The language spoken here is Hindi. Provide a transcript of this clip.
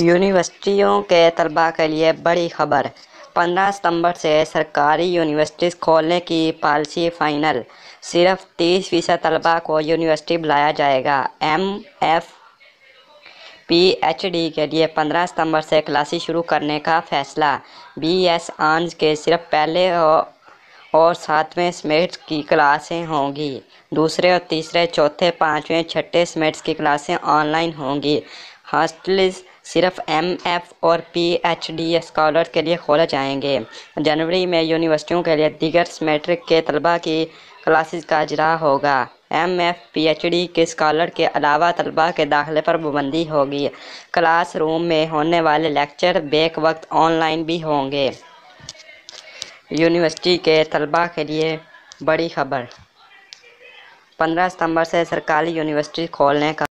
यूनिवर्सिटियों के तलबा के लिए बड़ी खबर पंद्रह सितंबर से सरकारी यूनिवर्सिटीज़ खोलने की पॉलिसी फाइनल सिर्फ तीस फीसद तलबा को यूनिवर्सिटी बुलाया जाएगा M F P H D के लिए पंद्रह सितंबर से क्लासेस शुरू करने का फैसला बी एस आंस के सिर्फ पहले और सातवें स्मेट्स की क्लासें होंगी दूसरे और तीसरे चौथे पाँचवें छठे स्मेट्स की क्लासें ऑनलाइन होंगी हॉस्टल्स सिर्फ एम एफ और पी एच डी स्कॉलर के लिए खोले जाएंगे जनवरी में यूनिवर्सिटियों के लिए दिगर मैट्रिक के तलबा की क्लासेस का अजरा होगा M F P H D के स्कॉलर के अलावा तलबा के दाखिले पर पाबंदी होगी क्लासरूम में होने वाले लेक्चर बेक वक्त ऑनलाइन भी होंगे यूनिवर्सिटी के तलबा के लिए बड़ी खबर पंद्रह सितंबर से सरकारी यूनिवर्सिटी खोलने का